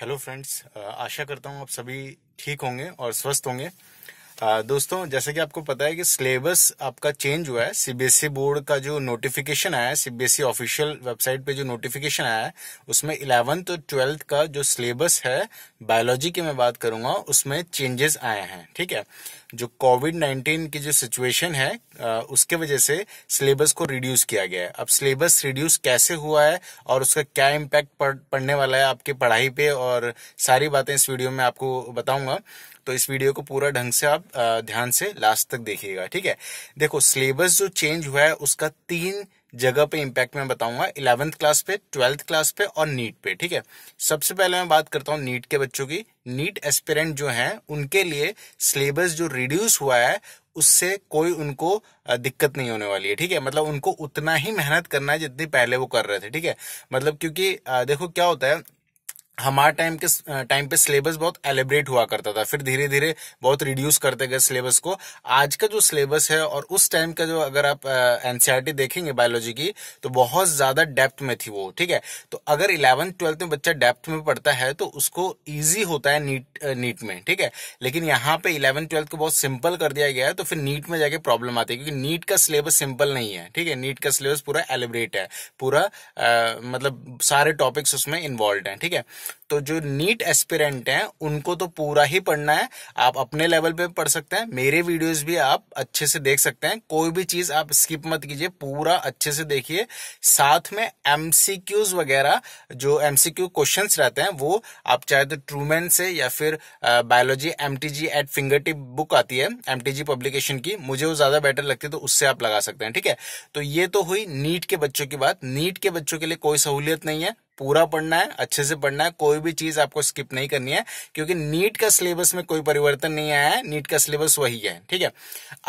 hello friends uh, आशा करता हूँ आप सभी ठीक होंगे और स्वस्थ होंगे दोस्तों जैसे कि आपको पता है कि सिलेबस आपका चेंज हुआ है सीबीएसई e बोर्ड का जो नोटिफिकेशन आया है सीबीएसई ऑफिशियल वेबसाइट पे जो नोटिफिकेशन आया है उसमें इलेवंथ और ट्वेल्थ का जो सिलेबस है बायोलॉजी की मैं बात करूंगा उसमें चेंजेस आए हैं ठीक है जो कोविड नाइन्टीन की जो सिचुएशन है उसके वजह से सिलेबस को रिड्यूस किया गया है अब सिलेबस रिड्यूस कैसे हुआ है और उसका क्या इम्पैक्ट पड़ने वाला है आपकी पढ़ाई पे और सारी बातें इस वीडियो में आपको बताऊंगा तो इस वीडियो को पूरा ढंग से आप ध्यान से लास्ट तक देखिएगा ठीक है देखो सिलेबस जो चेंज हुआ है उसका तीन जगह पे इम्पैक्ट मैं बताऊंगा इलेवंथ क्लास पे ट्वेल्थ क्लास पे और नीट पे ठीक है सबसे पहले मैं बात करता हूँ नीट के बच्चों की नीट एस्पिरेंट जो हैं उनके लिए सिलेबस जो रिड्यूस हुआ है उससे कोई उनको दिक्कत नहीं होने वाली है ठीक है मतलब उनको उतना ही मेहनत करना है जितनी पहले वो कर रहे थे ठीक है मतलब क्योंकि देखो क्या होता है हमारे टाइम के टाइम पे सिलेबस बहुत एलेबरेट हुआ करता था फिर धीरे धीरे बहुत रिड्यूस करते गए सिलेबस को आज का जो सिलेबस है और उस टाइम का जो अगर आप एनसीआरटी देखेंगे बायोलॉजी की तो बहुत ज्यादा डेप्थ में थी वो ठीक है तो अगर इलेवंथ ट्वेल्थ में बच्चा डेप्थ में पढ़ता है तो उसको ईजी होता है नीट नीट में ठीक है लेकिन यहाँ पे इलेवन ट्वेल्थ को बहुत सिंपल कर दिया गया है तो फिर नीट में जाके प्रॉब्लम आती है क्योंकि नीट का सिलेबस सिंपल नहीं है ठीक है नीट का सिलेबस पूरा एलेबरेट है पूरा मतलब सारे टॉपिक्स उसमें इन्वॉल्व है ठीक है तो जो नीट एस्पिरेंट हैं उनको तो पूरा ही पढ़ना है आप अपने लेवल पे पढ़ सकते हैं मेरे वीडियोस भी आप अच्छे से देख सकते हैं कोई भी चीज आप स्किप मत कीजिए पूरा अच्छे से देखिए साथ में एमसीक्यूज वगैरह जो एमसीक्यू क्वेश्चंस रहते हैं वो आप चाहे तो ट्रूमैन से या फिर biology MTG at fingertip book आती है एम पब्लिकेशन की मुझे वो ज्यादा बेटर लगती है तो उससे आप लगा सकते हैं ठीक है तो ये तो हुई नीट के बच्चों की बात नीट के बच्चों के लिए कोई सहूलियत नहीं है पूरा पढ़ना है अच्छे से पढ़ना है कोई भी चीज आपको स्किप नहीं करनी है क्योंकि नीट का सिलेबस में कोई परिवर्तन नहीं आया है नीट का सिलेबस वही है ठीक है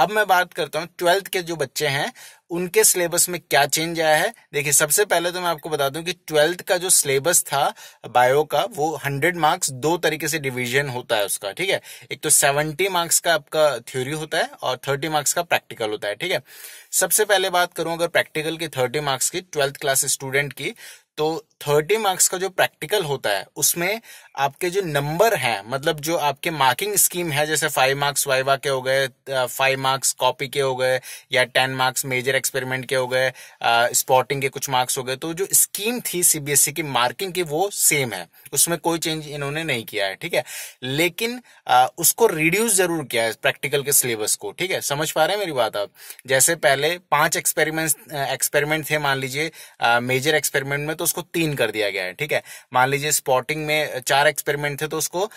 अब मैं बात करता हूं ट्वेल्थ के जो बच्चे हैं उनके सिलेबस में क्या चेंज आया है देखिए सबसे पहले तो मैं आपको बता दूं कि ट्वेल्थ का जो सिलेबस था बायो का वो 100 मार्क्स दो तरीके से डिवीजन होता है उसका ठीक है एक तो 70 मार्क्स का आपका थ्योरी होता है और 30 मार्क्स का प्रैक्टिकल होता है ठीक है सबसे पहले बात करूं अगर प्रैक्टिकल की 30 मार्क्स की ट्वेल्थ क्लास स्टूडेंट की तो थर्टी मार्क्स का जो प्रैक्टिकल होता है उसमें आपके जो नंबर हैं मतलब जो आपके मार्किंग स्कीम है जैसे फाइव मार्क्स वाइवा के हो गए फाइव मार्क्स कॉपी के हो गए या टेन मार्क्स मेजर एक्सपेरिमेंट के हो गए स्पॉटिंग के कुछ मार्क्स हो गए तो जो स्कीम थी सीबीएसई e की मार्किंग की वो सेम है उसमें कोई चेंज इन्होंने नहीं किया है ठीक है लेकिन आ, उसको रिड्यूस जरूर किया है प्रैक्टिकल के सिलेबस को ठीक है समझ पा रहे हैं मेरी बात आप जैसे पहले पांच एक्सपेरिमेंट एक्सपेरिमेंट थे मान लीजिए मेजर एक्सपेरिमेंट में तो उसको तीन कर दिया गया है ठीक है मान लीजिए स्पॉटिंग में चार चार एक्सपेरिमेंट थे तो उसको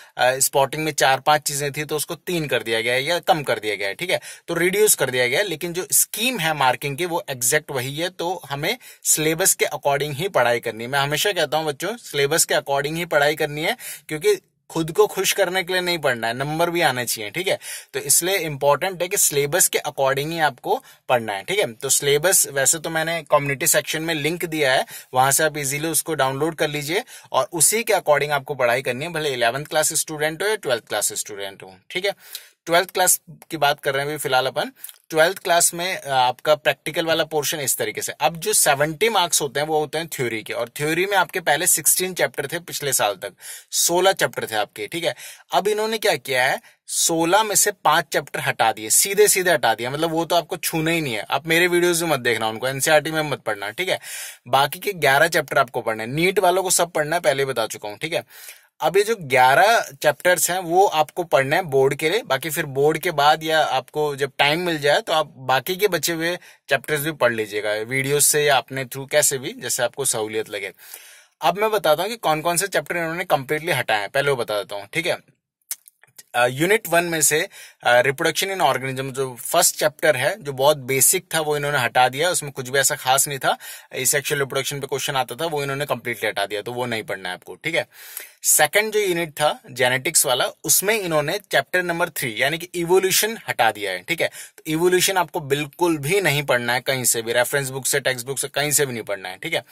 स्पॉटिंग में चार पांच चीजें थी तो उसको तीन कर दिया गया या कम कर दिया गया ठीक है तो रिड्यूस कर दिया गया लेकिन जो स्कीम है मार्किंग की वो एग्जैक्ट वही है तो हमें सिलेबस के अकॉर्डिंग ही पढ़ाई करनी है मैं हमेशा कहता हूं बच्चों सिलेबस के अकॉर्डिंग ही पढ़ाई करनी है क्योंकि खुद को खुश करने के लिए नहीं पढ़ना है नंबर भी आना चाहिए ठीक है तो इसलिए इंपॉर्टेंट है कि सिलेबस के अकॉर्डिंग ही आपको पढ़ना है ठीक है तो सिलेबस वैसे तो मैंने कम्युनिटी सेक्शन में लिंक दिया है वहां से आप इजीली उसको डाउनलोड कर लीजिए और उसी के अकॉर्डिंग आपको पढ़ाई करनी है भले इलेवंथ क्लास स्टूडेंट हो या ट्वेल्थ क्लास स्टूडेंट हो ठीक है ट्वेल्थ क्लास की बात कर रहे हैं अभी फिलहाल अपन ट्वेल्थ क्लास में आपका प्रैक्टिकल वाला पोर्शन इस तरीके से अब जो सेवेंटी मार्क्स होते हैं वो होते हैं थ्योरी के और थ्योरी में आपके पहले सिक्सटीन चैप्टर थे पिछले साल तक सोलह चैप्टर थे आपके ठीक है अब इन्होंने क्या किया है सोलह में से पांच चैप्टर हटा दिए सीधे सीधे हटा दिए मतलब वो तो आपको छूना ही नहीं है आप मेरे वीडियोज में मत देखना उनको एनसीआरटी में मत पढ़ना ठीक है बाकी के ग्यारह चैप्टर आपको पढ़ना है नीट वालों को सब पढ़ना है पहले बता चुका हूं ठीक है अभी जो 11 चैप्टर्स हैं वो आपको पढ़ना है बोर्ड के लिए बाकी फिर बोर्ड के बाद या आपको जब टाइम मिल जाए तो आप बाकी के बचे हुए चैप्टर्स भी पढ़ लीजिएगा वीडियो से या अपने थ्रू कैसे भी जैसे आपको सहूलियत लगे अब मैं बताता हूँ कि कौन कौन से चैप्टर इन्होंने कंप्लीटली हटाए हैं पहले वो बता देता हूँ ठीक है यूनिट वन में से रिप्रोडक्शन इन ऑर्गेनिज्म जो फर्स्ट चैप्टर है जो बहुत बेसिक था वो इन्होंने हटा दिया उसमें कुछ भी ऐसा खास नहीं था सेक्शुअल रिप्रोडक्शन पे क्वेश्चन आता था वो इन्होंने कंप्लीटली हटा दिया तो वो नहीं पढ़ना है आपको ठीक है सेकंड जो यूनिट था जेनेटिक्स वाला उसमें इन्होंने चैप्टर नंबर थ्री यानी कि इवोल्यूशन हटा दिया है ठीक है तो इवोल्यूशन आपको बिल्कुल भी नहीं पढ़ना है कहीं से भी रेफरेंस बुक से टेक्स्ट बुक से कहीं से भी नहीं पढ़ना है ठीक है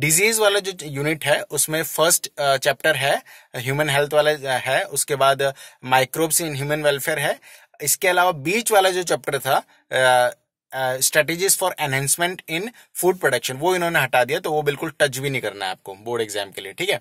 डिजीज वाला जो यूनिट है उसमें फर्स्ट चैप्टर है ह्यूमन हेल्थ वाला है उसके बाद माइक्रोब्स इन ह्यूमन वेलफेयर है इसके अलावा बीच वाला जो चैप्टर था strategies for enhancement in food production वो इन्होंने हटा दिया तो वो बिल्कुल टच भी नहीं करना है आपको बोर्ड एग्जाम के लिए ठीक है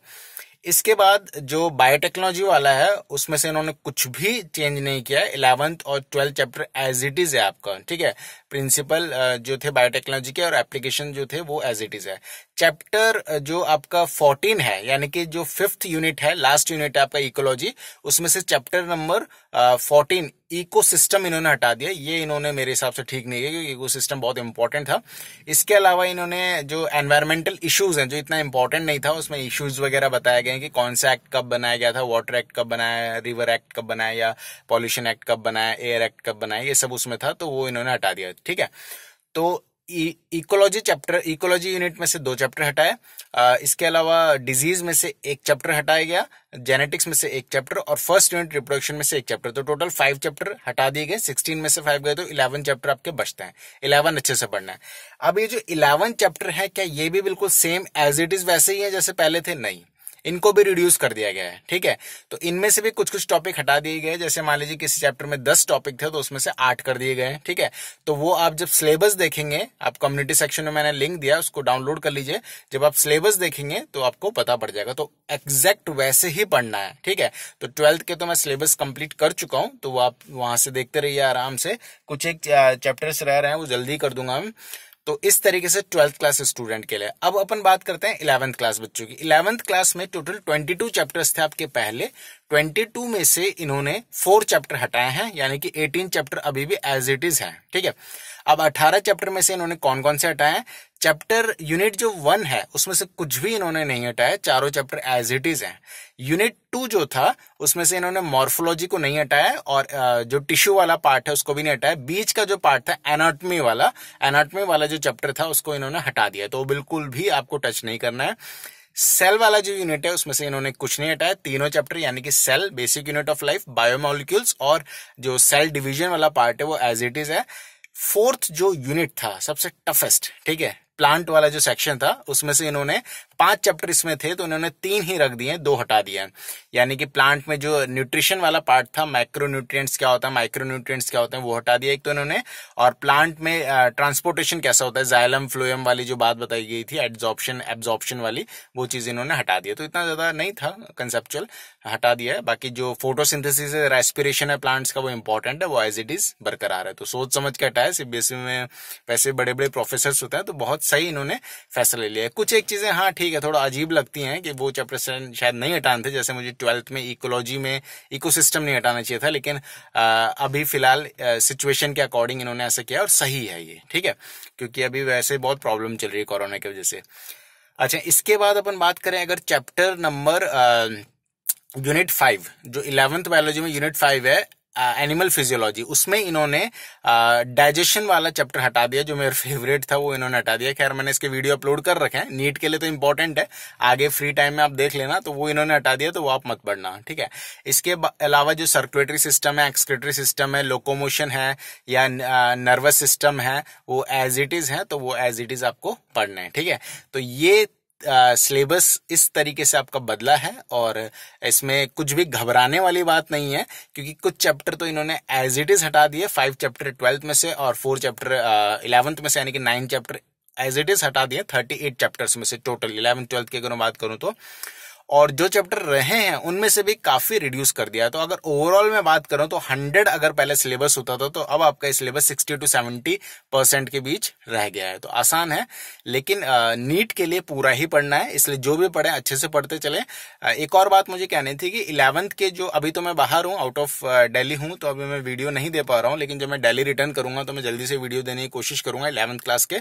इसके बाद जो बायोटेक्नोलॉजी वाला है उसमें से इन्होंने कुछ भी चेंज नहीं किया है इलेवंथ और twelfth chapter as it is है आपका ठीक है प्रिंसिपल जो थे बायोटेक्नोलॉजी के और एप्लीकेशन जो थे वो एज इट इज है चैप्टर जो आपका फोर्टीन है यानी कि जो फिफ्थ यूनिट है लास्ट यूनिट है आपका इकोलॉजी उसमें से चैप्टर नंबर फोर्टीन सिस्टम इन्होंने हटा दिया ये इन्होंने मेरे हिसाब से ठीक नहीं है क्योंकि सिस्टम बहुत इंपॉर्टेंट था इसके अलावा इन्होंने जो एनवायरमेंटल इश्यूज हैं जो इतना इंपॉर्टेंट नहीं था उसमें इश्यूज वगैरह बताया गया कि कौन सा एक्ट कब बनाया गया था वाटर एक्ट कब बनाया रिवर एक्ट कब बनाया या पॉल्यूशन एक्ट कब बनाया एयर एक्ट कब बनाया ये सब उसमें था तो वो इन्होंने हटा दिया ठीक है तो इकोलॉजी चैप्टर इकोलॉजी यूनिट में से दो चैप्टर हटाए इसके अलावा डिजीज में से एक चैप्टर हटाया गया जेनेटिक्स में से एक चैप्टर और फर्स्ट यूनिट रिप्रोडक्शन में से एक चैप्टर तो टोटल फाइव चैप्टर हटा दिए गए सिक्सटीन में से फाइव गए तो इलेवन चैप्टर आपके बचते हैं इलेवन अच्छे से पढ़ना है अब ये जो इलेवन चैप्टर है क्या ये भी बिल्कुल सेम एज इट इज वैसे ही है जैसे पहले थे नहीं इनको भी रिड्यूस कर दिया गया है ठीक है तो इनमें से भी कुछ कुछ टॉपिक हटा दिए गए जैसे मान लीजिए किसी चैप्टर में दस टॉपिक थे तो उसमें से आठ कर दिए गए ठीक है तो वो आप जब सिलेबस देखेंगे आप कम्युनिटी सेक्शन में मैंने लिंक दिया उसको डाउनलोड कर लीजिए जब आप सिलेबस देखेंगे तो आपको पता पड़ जाएगा तो एग्जैक्ट वैसे ही पढ़ना है ठीक है तो ट्वेल्थ के तो मैं सिलेबस कंप्लीट कर चुका हूं तो वो आप वहां से देखते रहिए आराम से कुछ एक चैप्टर्स रह रहे हैं वो जल्दी कर दूंगा मैं तो इस तरीके से ट्वेल्थ क्लास स्टूडेंट के लिए अब अपन बात करते हैं इलेवंथ क्लास बच्चों की इलेवंथ क्लास में टोटल ट्वेंटी टू चैप्टर्स थे आपके पहले ट्वेंटी टू में से इन्होंने फोर चैप्टर हटाए हैं यानी कि एटीन चैप्टर अभी भी एज इट इज है ठीक है अब अठारह चैप्टर में से इन्होंने कौन कौन से हटाए हैं चैप्टर यूनिट जो वन है उसमें से कुछ भी इन्होंने नहीं हटाया चारों चैप्टर एज इट इज हैं यूनिट टू जो था उसमें से इन्होंने मॉर्फोलॉजी को नहीं हटाया और जो टिश्यू वाला पार्ट है उसको भी नहीं हटाया बीच का जो पार्ट था एनाटमी वाला एनाटमी वाला जो चैप्टर था उसको इन्होंने हटा दिया तो बिल्कुल भी आपको टच नहीं करना है सेल वाला जो यूनिट है उसमें से इन्होंने कुछ नहीं हटाया तीनों चैप्टर यानी कि cell basic unit of life biomolecules और जो सेल डिवीजन वाला पार्ट है वो एज इट इज है फोर्थ जो यूनिट था सबसे टफेस्ट ठीक है प्लांट वाला जो सेक्शन था उसमें से इन्होंने पांच चैप्टर इसमें थे तो उन्होंने तीन ही रख दिए दो हटा दिए यानी कि प्लांट में जो न्यूट्रिशन वाला पार्ट था माइक्रो न्यूट्रिएंट्स क्या होता है माइक्रो न्यूट्रिएंट्स क्या होते हैं वो हटा दिया एक तो उन्होंने और प्लांट में ट्रांसपोर्टेशन कैसा होता है जायलम फ्लोएम वाली जो बात बताई गई थी एड्जॉर्प्शन एब्जॉर्प्शन वाली वो चीज इन्होंने हटा दिया तो इतना ज्यादा नहीं था कंसेप्चुअल हटा दिया है बाकी जो फोटोसिंथेसिस रेस्पिरेशन है प्लांट्स का वो इंपॉर्टेंट है वो एज इट इज बरकरार है तो सोच समझ के हटाया सीबीएसई में वैसे बड़े बड़े प्रोफेसर होते हैं तो बहुत सही इन्होंने फैसला लिया कुछ एक चीजें हाँ ठीक ठीक है थोड़ा अजीब लगती हैं कि वो चैप्टर शायद नहीं हटाने थे जैसे मुझे ट्वेल्थ में इकोलॉजी में इकोसिस्टम नहीं हटाना चाहिए था लेकिन आ, अभी फिलहाल सिचुएशन के अकॉर्डिंग इन्होंने ऐसा किया और सही है ये ठीक है क्योंकि अभी वैसे बहुत प्रॉब्लम चल रही है कोरोना की वजह से अच्छा इसके बाद अपन बात करें अगर चैप्टर नंबर यूनिट फाइव जो इलेवंथ बायोलॉजी में यूनिट फाइव है एनिमल फिजियोलॉजी उसमें इन्होंने डाइजेशन वाला चैप्टर हटा दिया जो मेरा फेवरेट था वो इन्होंने हटा दिया खैर मैंने इसके वीडियो अपलोड कर रखे हैं नीट के लिए तो इंपॉर्टेंट है आगे फ्री टाइम में आप देख लेना तो वो इन्होंने हटा दिया तो वो आप मत पढ़ना ठीक है इसके अलावा जो सर्कुलेटरी सिस्टम है एक्सक्रेटरी सिस्टम है लोकोमोशन है या नर्वस सिस्टम है वो एज इट इज है तो वो एज इट इज आपको पढ़ना है ठीक है तो ये सिलेबस इस तरीके से आपका बदला है और इसमें कुछ भी घबराने वाली बात नहीं है क्योंकि कुछ चैप्टर तो इन्होंने एज इट इज हटा दिए फाइव चैप्टर ट्वेल्थ में से और फोर चैप्टर इलेवंथ में से यानी कि nine chapter as it is हटा दिए थर्टी एट चैप्टर्स में से टोटल इलेवन ट्वेल्थ की अगर मैं बात करूँ तो और जो चैप्टर रहे हैं उनमें से भी काफी रिड्यूस कर दिया तो अगर ओवरऑल में बात करूं तो हंड्रेड अगर पहले सिलेबस होता था तो अब आपका syllabus sixty to seventy percent के बीच रह गया है तो आसान है लेकिन नीट के लिए पूरा ही पढ़ना है इसलिए जो भी पढ़े अच्छे से पढ़ते चले एक और बात मुझे कहनी थी कि इलेवंथ के जो अभी तो मैं बाहर हूं आउट ऑफ डेली हूं तो अभी मैं वीडियो नहीं दे पा रहा हूं लेकिन जब मैं डेली रिटर्न करूंगा तो मैं जल्दी से वीडियो देने की कोशिश करूंगा इलेवंथ क्लास के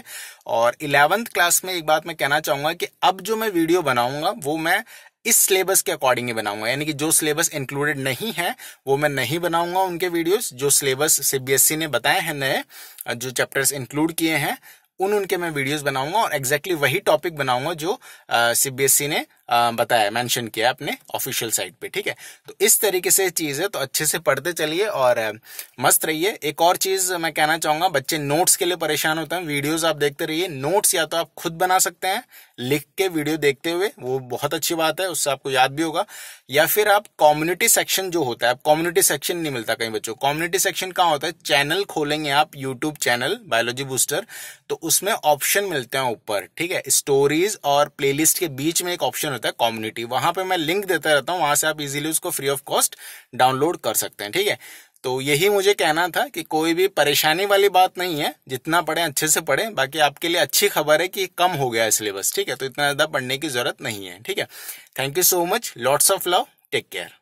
और इलेवंथ क्लास में एक बात मैं कहना चाहूंगा कि अब जो मैं वीडियो बनाऊंगा वो मैं इस सिलेबस के अकॉर्डिंग ही बनाऊंगा यानी कि जो सिलेबस इंक्लूडेड नहीं है वो मैं नहीं बनाऊंगा उनके वीडियोस जो सिलेबस सीबीएसई e ने बताए हैं नए जो चैप्टर्स इंक्लूड किए हैं उन उनके मैं वीडियोस बनाऊंगा और एग्जैक्टली exactly वही टॉपिक बनाऊंगा जो सीबीएसई e ने आ, बताया मेंशन किया अपने ऑफिशियल साइट पे ठीक है तो इस तरीके से चीज है तो अच्छे से पढ़ते चलिए और आ, मस्त रहिए एक और चीज मैं कहना चाहूंगा बच्चे नोट्स के लिए परेशान होते हैं वीडियोज आप देखते रहिए नोट्स या तो आप खुद बना सकते हैं लिख के वीडियो देखते हुए वो बहुत अच्छी बात है उससे आपको याद भी होगा या फिर आप कम्युनिटी सेक्शन जो होता है आप कम्युनिटी सेक्शन नहीं मिलता कहीं बच्चों कम्युनिटी सेक्शन कहाँ होता है चैनल खोलेंगे आप यूट्यूब चैनल बायोलॉजी बूस्टर तो उसमें ऑप्शन मिलते हैं ऊपर ठीक है स्टोरीज और प्लेलिस्ट के बीच में एक ऑप्शन होता है कम्युनिटी वहां पे मैं लिंक देता रहता हूँ वहां से आप इजीली उसको फ्री ऑफ कॉस्ट डाउनलोड कर सकते हैं ठीक है तो यही मुझे कहना था कि कोई भी परेशानी वाली बात नहीं है जितना पढ़े अच्छे से पढ़े बाकी आपके लिए अच्छी खबर है कि कम हो गया है सिलेबस ठीक है तो इतना ज्यादा पढ़ने की जरूरत नहीं है ठीक है thank you so much lots of love take care